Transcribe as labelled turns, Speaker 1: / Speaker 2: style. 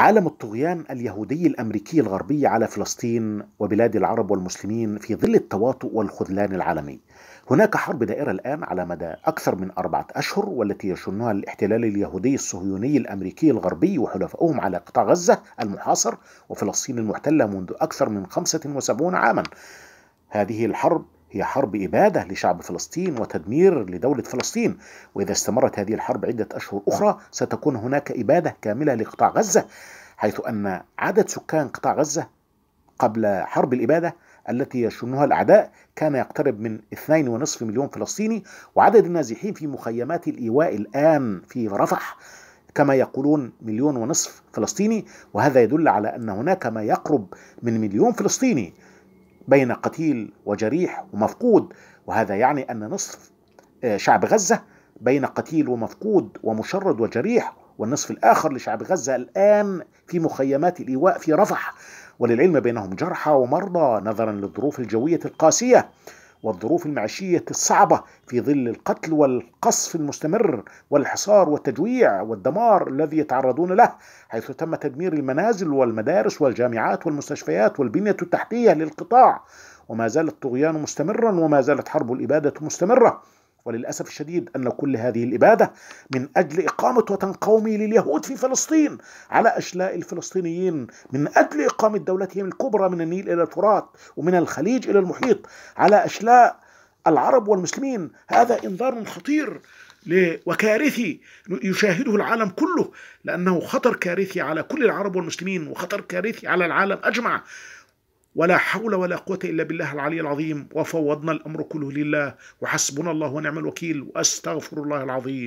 Speaker 1: عالم الطغيان اليهودي الامريكي الغربي على فلسطين وبلاد العرب والمسلمين في ظل التواطؤ والخذلان العالمي. هناك حرب دائره الان على مدى اكثر من اربعه اشهر والتي يشنها الاحتلال اليهودي الصهيوني الامريكي الغربي وحلفائهم على قطاع غزه المحاصر وفلسطين المحتله منذ اكثر من 75 عاما. هذه الحرب هي حرب إبادة لشعب فلسطين وتدمير لدولة فلسطين وإذا استمرت هذه الحرب عدة أشهر أخرى ستكون هناك إبادة كاملة لقطاع غزة حيث أن عدد سكان قطاع غزة قبل حرب الإبادة التي يشنها الأعداء كان يقترب من 2.5 مليون فلسطيني وعدد النازحين في مخيمات الإيواء الآن في رفح كما يقولون مليون ونصف فلسطيني وهذا يدل على أن هناك ما يقرب من مليون فلسطيني بين قتيل وجريح ومفقود وهذا يعني أن نصف آه، شعب غزة بين قتيل ومفقود ومشرد وجريح والنصف الآخر لشعب غزة الآن في مخيمات الإيواء في رفح وللعلم بينهم جرحى ومرضى نظرا للظروف الجوية القاسية والظروف المعيشية الصعبة في ظل القتل والقصف المستمر والحصار والتجويع والدمار الذي يتعرضون له حيث تم تدمير المنازل والمدارس والجامعات والمستشفيات والبنية التحتية للقطاع وما زال الطغيان مستمرا وما زالت حرب الإبادة مستمرة وللأسف الشديد أن كل هذه الإبادة من أجل إقامة وطن قومي لليهود في فلسطين على أشلاء الفلسطينيين من أجل إقامة دولتهم الكبرى من النيل إلى الفرات ومن الخليج إلى المحيط على أشلاء العرب والمسلمين هذا انذار خطير وكارثي يشاهده العالم كله لأنه خطر كارثي على كل العرب والمسلمين وخطر كارثي على العالم أجمع ولا حول ولا قوة إلا بالله العلي العظيم وفوضنا الأمر كله لله وحسبنا الله ونعم الوكيل وأستغفر الله العظيم